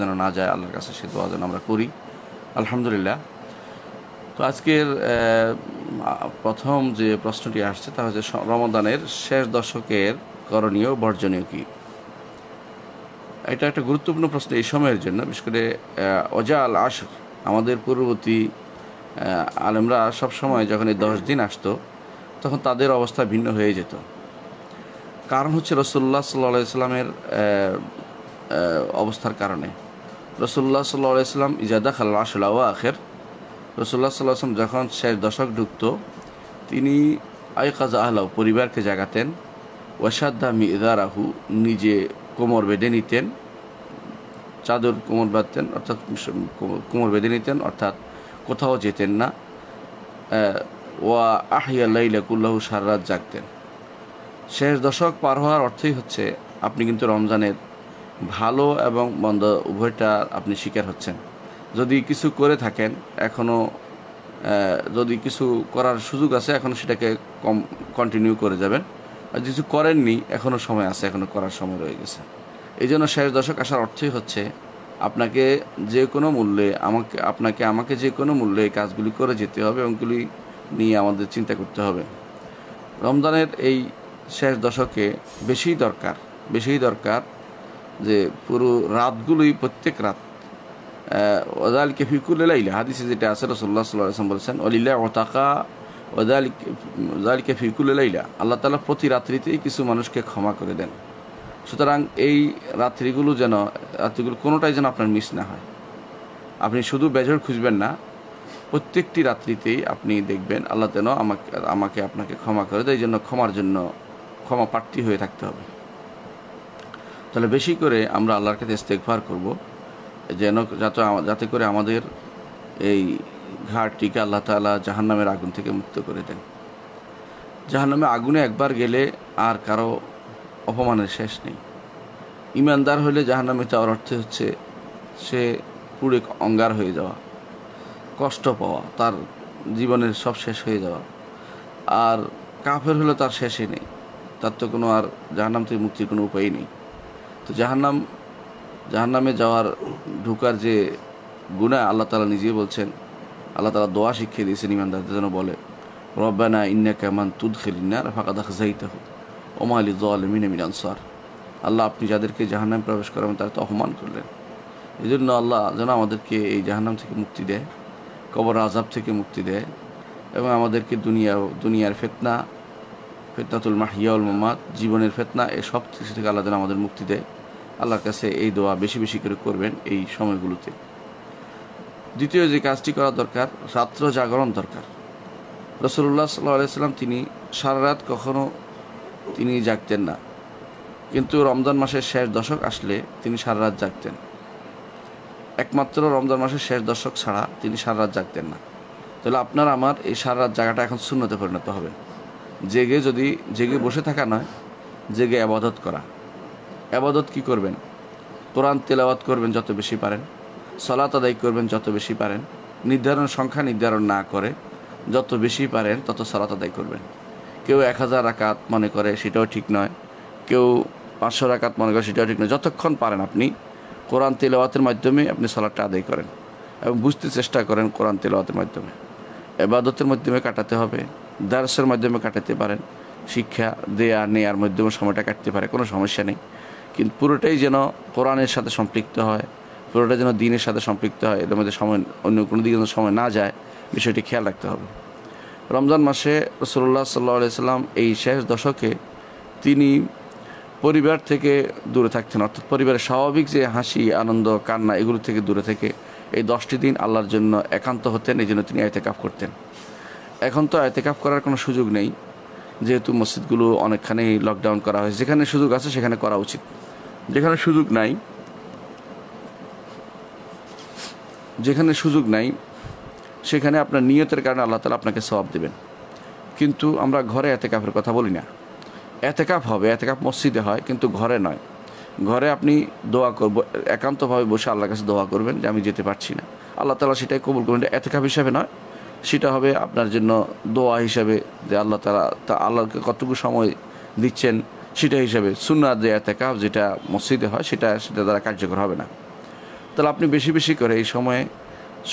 যেন না যায় আল্লাহর কাছে সে দোয়া যেন আমরা করি আলহামদুলিল্লাহ তো আজকের প্রথম যে প্রশ্নটি আসছে তা হচ্ছে রমদানের শেষ দশকের করণীয় বর্জনীয় কী এটা একটা গুরুত্বপূর্ণ প্রশ্ন এই সময়ের জন্য বিশেষ করে অজাল আসর আমাদের পূর্ববর্তী আলেমরা সবসময় যখন এই দশ দিন আসতো তখন তাদের অবস্থা ভিন্ন হয়ে যেত কারণ হচ্ছে রসল্লা সাল্লা সাল্লামের অবস্থার কারণে রসুল্লাহ সাল্লাহ ইসলাম ইজাদা খাল্লা সাল্লাহ আখের রসুল্লাহ সাল্লাহ আসলাম যখন শেষ দশক ঢুকত তিনি আয়কাজ আহলাউ পরিবারকে জাগাতেন ওয়াসাদ্দা রাহু নিজে কোমর বেঁধে নিতেন চাদর কোমর বাঁধতেন অর্থাৎ কোমর বেঁধে নিতেন অর্থাৎ কোথাও যেতেন না ওয়া আহিয়া সার রাত জাগতেন শেষ দশক পার হওয়ার অর্থই হচ্ছে আপনি কিন্তু রমজানের ভালো এবং মন্দ উভয়টা আপনি শিকার হচ্ছেন যদি কিছু করে থাকেন এখনও যদি কিছু করার সুযোগ আছে এখন সেটাকে কম কন্টিনিউ করে যাবেন আর কিছু করেননি এখনও সময় আছে এখনও করার সময় রয়ে গেছে এই জন্য শেষ দশক আসার অর্থই হচ্ছে আপনাকে যে কোনো মূল্যে আমাকে আপনাকে আমাকে যে কোনো মূল্যে এই কাজগুলি করে যেতে হবে এবংগুলি নিয়ে আমাদের চিন্তা করতে হবে রমজানের এই শেষ দশকে বেশি দরকার বেশি দরকার যে পুরো রাতগুলোই প্রত্যেক রাত ওদালকে ফিকুল্লাইলা হাদিসে যেটা আছে রসল্লা সাল্লাম বলেছেন অলিল্লা ওতাকা ওদালকে ফিকুল্লাইলা আল্লাহ তালা প্রতি রাত্রিতেই কিছু মানুষকে ক্ষমা করে দেন সুতরাং এই রাত্রিগুলো যেন রাত্রিগুলো কোনোটাই যেন আপনার মিস না হয় আপনি শুধু বেজর খুঁজবেন না প্রত্যেকটি রাত্রিতেই আপনি দেখবেন আল্লাহ যেন আমাকে আমাকে আপনাকে ক্ষমা করে দেয় এই জন্য ক্ষমার জন্য ক্ষমা প্রার্থী হয়ে থাকতে হবে তাহলে বেশি করে আমরা আল্লাহর কাছে ইস্তেকফার করব যেন যাতে যাতে করে আমাদের এই ঘাটটিকে আল্লাহ তালা জাহান্নামের আগুন থেকে মুক্ত করে দেন জাহান্নামে আগুনে একবার গেলে আর কারো অপমানের শেষ নেই ইমানদার হলে জাহান্নামে যাওয়ার অর্থে হচ্ছে সে পুরে অঙ্গার হয়ে যাওয়া কষ্ট পাওয়া তার জীবনের সব শেষ হয়ে যাওয়া আর কাফের হলে তার শেষই নেই তার তো কোনো আর জাহান্নাম থেকে মুক্তির কোনো উপায় নেই তো জাহান্নাম জাহান্নামে যাওয়ার ঢুকার যে গুণা আল্লাহ তালা নিজেই বলছেন আল্লাহ তালা দোয়া শিখিয়ে দিয়েছেন ইমানদারদের যেন বলে রব্বানা ইন্না কেমান তুদ খেলিনার ফাঁকা দাখ জাইতাহ ওমালি জলমিন মিন আনসার আল্লাহ আপনি যাদেরকে জাহান্নামে প্রবেশ করেন তারা তো অপমান করলেন এই জন্য আল্লাহ যেন আমাদেরকে এই জাহান্নাম থেকে মুক্তি দেয় কবর আজাব থেকে মুক্তি দেয় এবং আমাদেরকে দুনিয়া দুনিয়ার ফেতনা ফেতনাতুল মাহিয়াউল মোহাম্মদ জীবনের ফেতনা এসব কিছু থেকে আল্লাহ যেন আমাদের মুক্তি দেয় আল্লাহর কাছে এই দোয়া বেশি বেশি করে করবেন এই সময়গুলোতে দ্বিতীয় যে কাজটি করা দরকার রাত্র জাগরণ দরকার রসুল্লাহ সাল্লাহ সাল্লাম তিনি সারা রাত কখনও তিনি জাগতেন না কিন্তু রমজান মাসের শেষ দশক আসলে তিনি সারা রাত জাগতেন একমাত্র রমজান মাসের শেষ দশক ছাড়া তিনি সারা রাত জাগতেন না তাহলে আপনার আমার এই সারা রাত জায়গাটা এখন শূন্যতে পরিণত হবে জেগে যদি জেগে বসে থাকা নয় জেগে আবাদত করা আবাদত কি করবেন কোরআন তেলাওয়াত করবেন যত বেশি পারেন সলাত আদায় করবেন যত বেশি পারেন নির্ধারণ সংখ্যা নির্ধারণ না করে যত বেশি পারেন তত সলাত আদায় করবেন কেউ এক হাজার আকাত মনে করে সেটাও ঠিক নয় কেউ পাঁচশো আকাত মনে করে সেটাও ঠিক নয় যতক্ষণ পারেন আপনি কোরআন তেলাওয়াতের মাধ্যমে আপনি সলাটটা আদায় করেন এবং বুঝতে চেষ্টা করেন কোরআন তেলাওয়াতের মাধ্যমে এবাদতের মাধ্যমে কাটাতে হবে দার্সের মাধ্যমে কাটাতে পারেন শিক্ষা দেয়া নেয়ার মাধ্যমে সময়টা কাটতে পারে কোনো সমস্যা নেই কিন্তু পুরোটাই যেন কোরআনের সাথে সম্পৃক্ত হয় পুরোটা যেন দিনের সাথে সম্পৃক্ত হয় এদের মধ্যে সময় অন্য কোনো দিকে যেন সময় না যায় বিষয়টি খেয়াল রাখতে হবে রমজান মাসে রসুল্লাহ সাল্লা সাল্লাম এই শেষ দশকে তিনি পরিবার থেকে দূরে থাকতেন অর্থাৎ পরিবারের স্বাভাবিক যে হাসি আনন্দ কান্না এগুলো থেকে দূরে থেকে এই দশটি দিন আল্লাহর জন্য একান্ত হতেন এই জন্য তিনি কাপ করতেন এখন তো কাপ করার কোনো সুযোগ নেই যেহেতু মসজিদগুলো অনেকখানি লকডাউন করা হয়েছে যেখানে সুযোগ আছে সেখানে করা উচিত যেখানে সুযোগ নাই যেখানে সুযোগ নাই সেখানে আপনার নিয়তের কারণে আল্লাহ তালা আপনাকে সবাব দেবেন কিন্তু আমরা ঘরে এতেকাফের কথা বলি না এতেকাপ হবে এতেকাপ মসজিদে হয় কিন্তু ঘরে নয় ঘরে আপনি দোয়া করব একান্তভাবে বসে আল্লাহর কাছে দোয়া করবেন যে আমি যেতে পারছি না আল্লাহ তালা সেটাই কবুল করবেন এটা এতেকাপ হিসাবে নয় সেটা হবে আপনার জন্য দোয়া হিসাবে যে আল্লাহ তালা তা আল্লাহকে কতটুকু সময় দিচ্ছেন সেটা হিসাবে সুন্নার যে যেটা মসজিদে হয় সেটা সেটা দ্বারা কার্যকর হবে না তাহলে আপনি বেশি বেশি করে এই সময়ে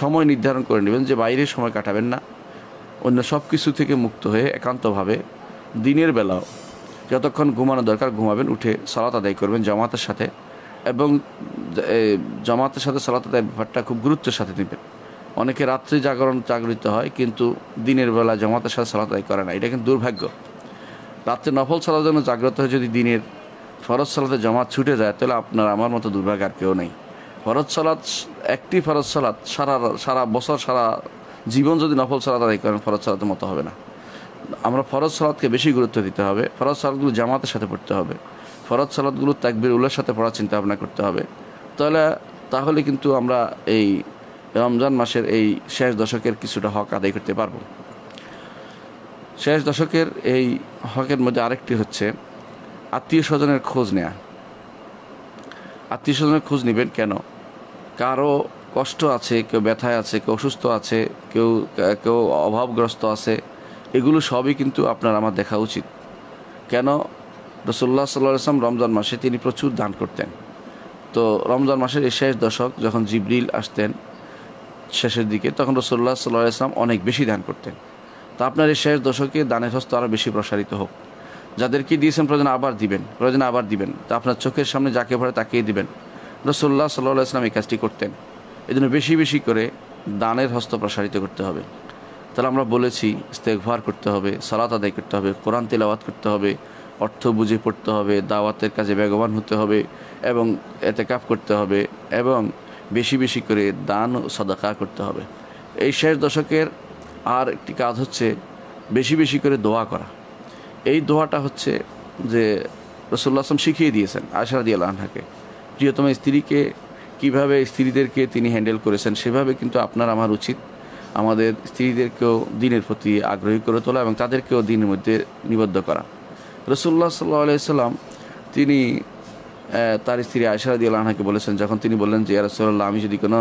সময় নির্ধারণ করে নেবেন যে বাইরে সময় কাটাবেন না অন্য সব কিছু থেকে মুক্ত হয়ে একান্তভাবে দিনের বেলাও যতক্ষণ ঘুমানো দরকার ঘুমাবেন উঠে সালাত আদায় করবেন জামাতের সাথে এবং জামাতের সাথে সালাত আদায় ব্যাপারটা খুব গুরুত্বের সাথে নেবেন অনেকে রাত্রি জাগরণ জাগরিত হয় কিন্তু দিনের বেলা জামাতের সাথে সালাত আদায় করে না এটা কিন্তু দুর্ভাগ্য রাত্রে নফল সালার জন্য জাগ্রত হয়ে যদি দিনের ফরজ সালাতে জমাত ছুটে যায় তাহলে আপনার আমার মতো দুর্ভাগ্য আর কেউ নেই ফরজ সালাত একটি ফরজ সালাত সারা সারা বছর সারা জীবন যদি নফল সালাত আদায় করেন ফরজ সালাতে মতো হবে না আমরা ফরজ সালাদকে বেশি গুরুত্ব দিতে হবে ফরজ সালাদগুলো জামাতের সাথে পড়তে হবে ফরজ সালাদগুলো তাকবির উল্লার সাথে পড়ার চিন্তা ভাবনা করতে হবে তাহলে তাহলে কিন্তু আমরা এই রমজান মাসের এই শেষ দশকের কিছুটা হক আদায় করতে পারবো শেষ দশকের এই হকের মধ্যে আরেকটি হচ্ছে আত্মীয় স্বজনের খোঁজ নেয়া আত্মীয় স্বজনের খোঁজ নেবেন কেন কারো কষ্ট আছে কেউ ব্যথায় আছে কেউ অসুস্থ আছে কেউ কেউ অভাবগ্রস্ত আছে এগুলো সবই কিন্তু আপনার আমার দেখা উচিত কেন রসুল্লাহ সাল্লাহ আসলাম রমজান মাসে তিনি প্রচুর দান করতেন তো রমজান মাসের এই শেষ দশক যখন জিবরিল আসতেন শেষের দিকে তখন রসুল্লাহ সাল্লাহ আসলাম অনেক বেশি দান করতেন তো আপনার এই শেষ দশকে দানের হস্ত আরও বেশি প্রসারিত হোক যাদেরকে দিয়েছেন প্রয়োজন আবার দিবেন প্রয়োজন আবার দিবেন তা আপনার চোখের সামনে যাকে ভরে তাকেই দিবেন রসোল্লা সাল্লাহ ইসলাম এই কাজটি করতেন এজন্য বেশি বেশি করে দানের হস্ত প্রসারিত করতে হবে তাহলে আমরা বলেছি ইস্তেকভার করতে হবে সালাত আদায় করতে হবে কোরআন তেলাওয়াত করতে হবে অর্থ বুঝে পড়তে হবে দাওয়াতের কাজে বেগবান হতে হবে এবং এতে কাপ করতে হবে এবং বেশি বেশি করে দান সদাকা করতে হবে এই শেষ দশকের আর একটি কাজ হচ্ছে বেশি বেশি করে দোয়া করা এই দোয়াটা হচ্ছে যে রসুল্লাহ আসলাম শিখিয়ে দিয়েছেন আশারাদি আল্লাহাকে প্রিয়তম স্ত্রীকে কিভাবে স্ত্রীদেরকে তিনি হ্যান্ডেল করেছেন সেভাবে কিন্তু আপনার আমার উচিত আমাদের স্ত্রীদেরকেও দিনের প্রতি আগ্রহী করে তোলা এবং তাদেরকেও দিনের মধ্যে নিবদ্ধ করা রসুল্লাহ সাল্লাহ সাল্লাম তিনি তার স্ত্রী আয়সারাদি আল্লাহাকে বলেছেন যখন তিনি বললেন যে রসুল্লাহ আমি যদি কোনো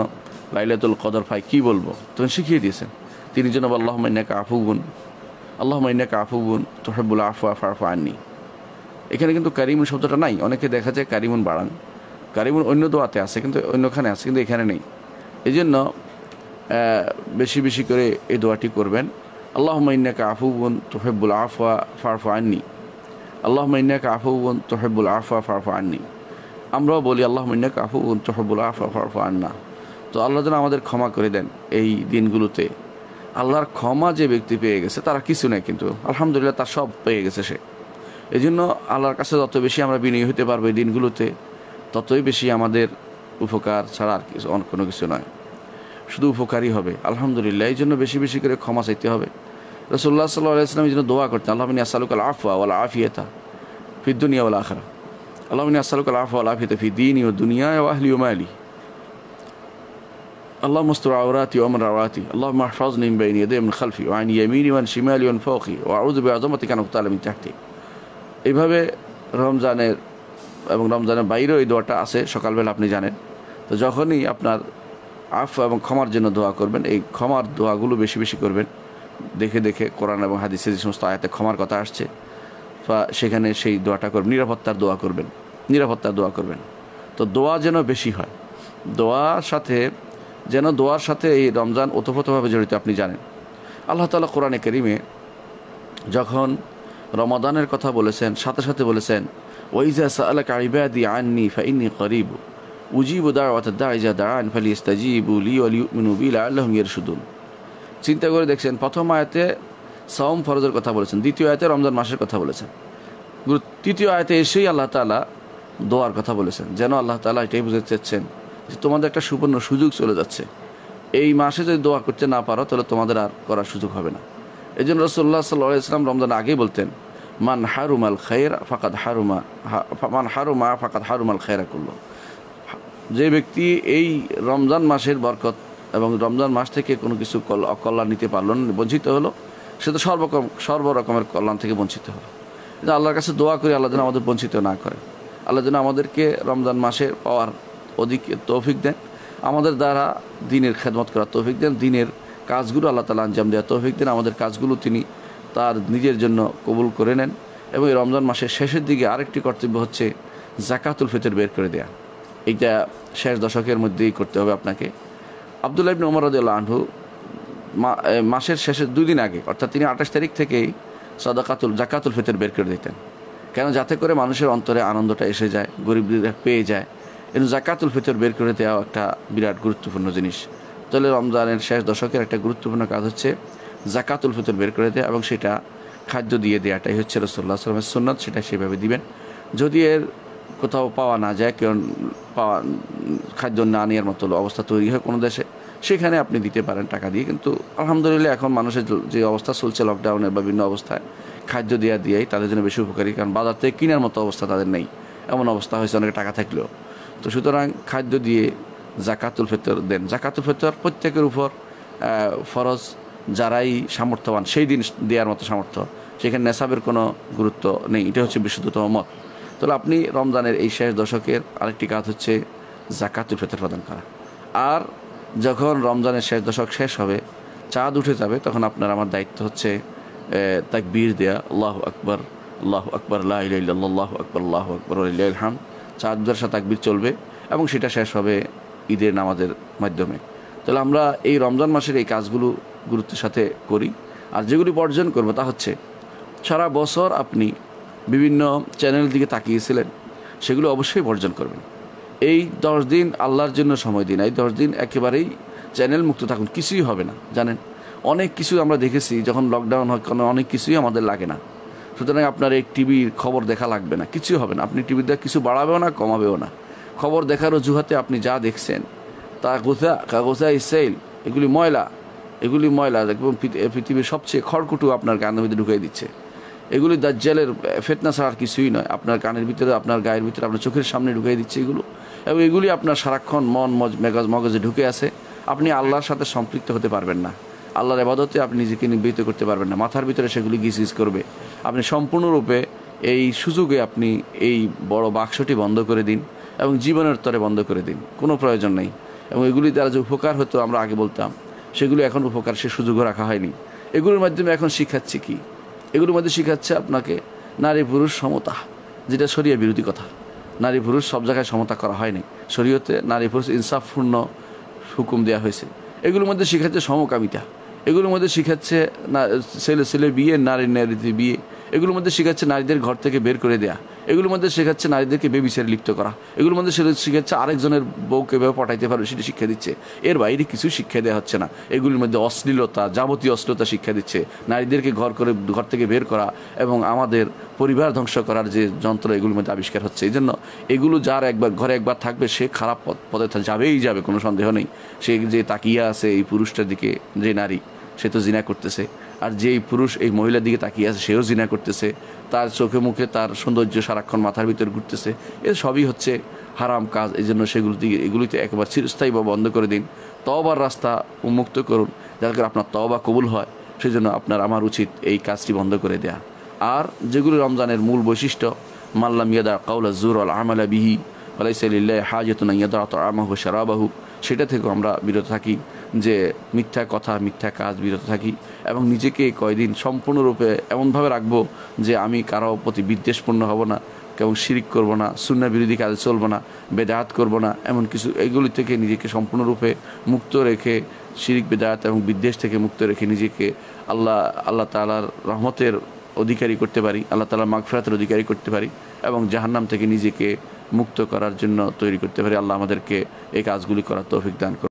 লাইলাতুল কদর পাই কী বলবো তখন শিখিয়ে দিয়েছেন তিনি জনাব আল্লাহ মাইনাকা আফুগুন আল্লাহ মাইনাকা আফুগুন তোহেবুল আফু আফা আফা আননি এখানে কিন্তু কারিমুন শব্দটা নাই অনেকে দেখা যায় কারিমুন বাড়ান কারিমুন অন্য দোয়াতে আছে কিন্তু অন্যখানে আছে কিন্তু এখানে নেই এই জন্য বেশি বেশি করে এই দোয়াটি করবেন আল্লাহ মাইনাকা আফুগুন তোহেবুল আফা ফারফা আননি আল্লাহ মাইনাকা আফুগুন তোহেবুল আফা ফারফা আননি আমরাও বলি আল্লাহ মাইনাকা আফুগুন তোহেবুল আফা ফারফা আননা তো আল্লাহ যেন আমাদের ক্ষমা করে দেন এই দিনগুলোতে আল্লাহর ক্ষমা যে ব্যক্তি পেয়ে গেছে তারা কিছু নেই কিন্তু আলহামদুলিল্লাহ তার সব পেয়ে গেছে সে এই জন্য আল্লাহর কাছে যত বেশি আমরা বিনিয়োগ হতে পারবো এই দিনগুলোতে ততই বেশি আমাদের উপকার ছাড়া আর কিছু কোনো কিছু নয় শুধু উপকারই হবে আলহামদুলিল্লাহ এই জন্য বেশি বেশি করে ক্ষমা চাইতে হবে রসুল্লাহ সাল্লাহ ইসলাম এই জন্য দোয়া করতেন আল্লাহমিনী আসালুক আল আফওয়া ওয়াল আফিয়তা ফিদ্দুনিয়া ওয়াল আখরা আল্লাহমিনী আসালুক আল আফওয়া আল আফিয়তা ফিদ্দিন ও দুনিয়া ও আহলি আলী اللهم استر عوراتي وامن عوراتي اللهم احفظني من بين يدي من خلفي وعن يميني وعن شمالي وعن فوقي واعوذ بعظمتك ان اغتال من تحتي এইভাবে রমজানের এবং রমজানের বাইরেও এই দোয়াটা আছে সকালবেলা আপনি জানেন তো যখনই আপনার আফ এবং ক্ষমার জন্য দোয়া করবেন এই ক্ষমার দোয়াগুলো বেশি বেশি করবেন দেখে দেখে কোরআন এবং হাদিসে যে সমস্ত আয়াতে ক্ষমার কথা আসছে বা সেখানে সেই দোয়াটা করবেন নিরাপত্তার দোয়া করবেন নিরাপত্তার দোয়া করবেন তো দোয়া যেন বেশি হয় দোয়ার সাথে যেন দোয়ার সাথে এই রমজান ওতপ্রোতভাবে জড়িত আপনি জানেন আল্লাহ তালা কোরআনে করিমে যখন রমাদানের কথা বলেছেন সাথে সাথে বলেছেন করিব উজিব চিন্তা করে দেখছেন প্রথম আয়াতে সাউম ফরজের কথা বলেছেন দ্বিতীয় আয়তে রমজান মাসের কথা বলেছেন তৃতীয় আয়তে এসেই আল্লাহ তালা দোয়ার কথা বলেছেন যেন আল্লাহ তালা এটাই বুঝতে চাচ্ছেন যে তোমাদের একটা সুবর্ণ সুযোগ চলে যাচ্ছে এই মাসে যদি দোয়া করতে না পারো তাহলে তোমাদের আর করার সুযোগ হবে না এই জন্য রসোল্লা সাল্লাহ ইসলাম রমজান আগেই বলতেন মান হারুমাল খায়ের ফাকাত হারুমা মান হারুমা ফাকাত হারুমাল খায়রা করলো যে ব্যক্তি এই রমজান মাসের বরকত এবং রমজান মাস থেকে কোনো কিছু কল্যাণ নিতে পারল না বঞ্চিত হলো সে তো সর্বকম সর্বরকমের কল্যাণ থেকে বঞ্চিত হলো আল্লাহর কাছে দোয়া করি আল্লাহ যেন আমাদের বঞ্চিত না করে আল্লাহ যেন আমাদেরকে রমজান মাসে পাওয়ার অধিক তৌফিক দেন আমাদের দ্বারা দিনের খেদমত করার তৌফিক দেন দিনের কাজগুলো আল্লাহ তালা আঞ্জাম দেওয়া তৌফিক দেন আমাদের কাজগুলো তিনি তার নিজের জন্য কবুল করে নেন এবং এই রমজান মাসের শেষের দিকে আরেকটি কর্তব্য হচ্ছে জাকাতুল ফিতর বের করে দেয়া এইটা শেষ দশকের মধ্যেই করতে হবে আপনাকে আবদুল্লাহ ইবিন ওমর রদুল্লাহ আনহু মাসের শেষের দুই দিন আগে অর্থাৎ তিনি আঠাশ তারিখ থেকেই সাদাকাতুল জাকাতুল ফিতর বের করে দিতেন কেন যাতে করে মানুষের অন্তরে আনন্দটা এসে যায় গরিবদের পেয়ে যায় এবং জাকাতুল ফিতর বের করে দেওয়া একটা বিরাট গুরুত্বপূর্ণ জিনিস তাহলে রমজানের শেষ দশকের একটা গুরুত্বপূর্ণ কাজ হচ্ছে জাকাতুল ফিতর বের করে দেওয়া এবং সেটা খাদ্য দিয়ে দেওয়াটাই হচ্ছে রসল্লা সালামের সুন্নত সেটা সেভাবে দিবেন যদি এর কোথাও পাওয়া না যায় কারণ পাওয়া খাদ্য না নেওয়ার মতো অবস্থা তৈরি হয় কোনো দেশে সেখানে আপনি দিতে পারেন টাকা দিয়ে কিন্তু আলহামদুলিল্লাহ এখন মানুষের যে অবস্থা চলছে লকডাউনের বা বিভিন্ন অবস্থায় খাদ্য দেওয়া দিয়েই তাদের জন্য বেশি উপকারী কারণ বাজার থেকে কেনার মতো অবস্থা তাদের নেই এমন অবস্থা হয়েছে অনেকে টাকা থাকলেও তো সুতরাং খাদ্য দিয়ে জাকাতুল ফেতর দেন জাকাতুল ফেতর প্রত্যেকের উপর ফরজ যারাই সামর্থ্যবান সেই দিন দেওয়ার মতো সামর্থ্য সেখানে নেশাবের কোনো গুরুত্ব নেই এটা হচ্ছে বিশুদ্ধতম মত তাহলে আপনি রমজানের এই শেষ দশকের আরেকটি কাজ হচ্ছে জাকাতুল ফেতর প্রদান করা আর যখন রমজানের শেষ দশক শেষ হবে চাঁদ উঠে যাবে তখন আপনার আমার দায়িত্ব হচ্ছে তাকবীর দেয়া আল্লাহ আকবর আল্লাহ আকবর আল্লাহ আকবর আল্লাহ আকবর আল্লাহ আকবর আল্লাহ হাম চার জলসা তাকবির চলবে এবং সেটা শেষ হবে ঈদের নামাজের মাধ্যমে তাহলে আমরা এই রমজান মাসের এই কাজগুলো গুরুত্বের সাথে করি আর যেগুলি বর্জন করব তা হচ্ছে সারা বছর আপনি বিভিন্ন চ্যানেলের দিকে তাকিয়েছিলেন সেগুলো অবশ্যই বর্জন করবেন এই দশ দিন আল্লাহর জন্য সময় দিন এই দশ দিন একেবারেই চ্যানেল মুক্ত থাকুন কিছুই হবে না জানেন অনেক কিছু আমরা দেখেছি যখন লকডাউন হয় কোনো অনেক কিছুই আমাদের লাগে না সুতরাং আপনার এই টিভির খবর দেখা লাগবে না কিছু হবে না আপনি টিভি দেখা কিছু বাড়াবেও না কমাবেও না খবর দেখার অজুহাতে আপনি যা দেখছেন তা গোসা কাগোসা ইসাইল এগুলি ময়লা এগুলি ময়লা দেখবেন পৃথিবীর সবচেয়ে খড়কুটু আপনার কানের ভিতরে ঢুকিয়ে দিচ্ছে এগুলি জেলের ফেতনা ছাড়া কিছুই নয় আপনার কানের ভিতরে আপনার গায়ের ভিতরে আপনার চোখের সামনে ঢুকিয়ে দিচ্ছে এগুলো এবং এগুলি আপনার সারাক্ষণ মন মজ মেগজ মগজে ঢুকে আছে আপনি আল্লাহর সাথে সম্পৃক্ত হতে পারবেন না আল্লাহর এবাদতে আপনি নিজেকে নিবৃত করতে পারবেন না মাথার ভিতরে সেগুলি গিজ করবে আপনি সম্পূর্ণরূপে এই সুযোগে আপনি এই বড় বাক্সটি বন্ধ করে দিন এবং জীবনের তরে বন্ধ করে দিন কোনো প্রয়োজন নেই এবং এগুলি দ্বারা যে উপকার হতো আমরা আগে বলতাম সেগুলি এখন উপকার সে সুযোগও রাখা হয়নি এগুলোর মাধ্যমে এখন শিখাচ্ছে কি এগুলোর মধ্যে শিখাচ্ছে আপনাকে নারী পুরুষ সমতা যেটা সরিয়া বিরোধী কথা নারী পুরুষ সব জায়গায় সমতা করা হয়নি শরীয়তে নারী পুরুষ ইনসাফপূর্ণ হুকুম দেওয়া হয়েছে এগুলোর মধ্যে শিখাচ্ছে সমকামিতা এগুলোর মধ্যে শিখাচ্ছে না ছেলে ছেলে বিয়ে নারী নারীতে বিয়ে এগুলোর মধ্যে শেখাচ্ছে নারীদের ঘর থেকে বের করে দেয়া এগুলোর মধ্যে শেখাচ্ছে নারীদেরকে বেবিচারে লিপ্ত করা এগুলোর মধ্যে শেখাচ্ছে আরেকজনের বউকে কীভাবে পটাইতে পারবে সেটি শিক্ষা দিচ্ছে এর বাইরে কিছু শিক্ষা দেওয়া হচ্ছে না এগুলির মধ্যে অশ্লীলতা যাবতীয় অশ্লীলতা শিক্ষা দিচ্ছে নারীদেরকে ঘর করে ঘর থেকে বের করা এবং আমাদের পরিবার ধ্বংস করার যে যন্ত্র এগুলির মধ্যে আবিষ্কার হচ্ছে এই জন্য এগুলো যার একবার ঘরে একবার থাকবে সে খারাপ পথে যাবেই যাবে কোনো সন্দেহ নেই সে যে তাকিয়ে আছে এই পুরুষটার দিকে যে নারী সে তো জিনা করতেছে আর যেই পুরুষ এই মহিলার দিকে তাকিয়ে আছে সেও জিনা করতেছে তার চোখে মুখে তার সৌন্দর্য সারাক্ষণ মাথার ভিতরে ঘুরতেছে এ সবই হচ্ছে হারাম কাজ এই জন্য সেগুলো দিকে এগুলিতে একবার চিরস্থায়ী বা বন্ধ করে দিন তবার রাস্তা উন্মুক্ত করুন যাতে করে আপনার তবা কবুল হয় সেজন্য আপনার আমার উচিত এই কাজটি বন্ধ করে দেয়া আর যেগুলো রমজানের মূল বৈশিষ্ট্য মাল্লাম মিয়াদা কাউলা জুর আল আমালা বিহি আলাইসাল্লাহ হাজতুন ইয়াদা তো আমাহু সারাবাহু সেটা থেকেও আমরা বিরত থাকি যে মিথ্যা কথা মিথ্যা কাজ বিরত থাকি এবং নিজেকে কয়দিন সম্পূর্ণরূপে এমনভাবে রাখবো যে আমি কারো প্রতি বিদ্বেষপূর্ণ হব না এবং শিরিক করবো না শূন্য বিরোধী কাজে চলবো না বেদায়াত করবো না এমন কিছু এগুলি থেকে নিজেকে সম্পূর্ণরূপে মুক্ত রেখে শিরিক বেদায়াত এবং বিদ্বেষ থেকে মুক্ত রেখে নিজেকে আল্লাহ আল্লাহ তালার রহমতের অধিকারী করতে পারি আল্লাহ তালা মাগফেরাতের অধিকারী করতে পারি এবং জাহান্নাম থেকে নিজেকে মুক্ত করার জন্য তৈরি করতে পারি আল্লাহ আমাদেরকে এই কাজগুলি করার তৌফিক দান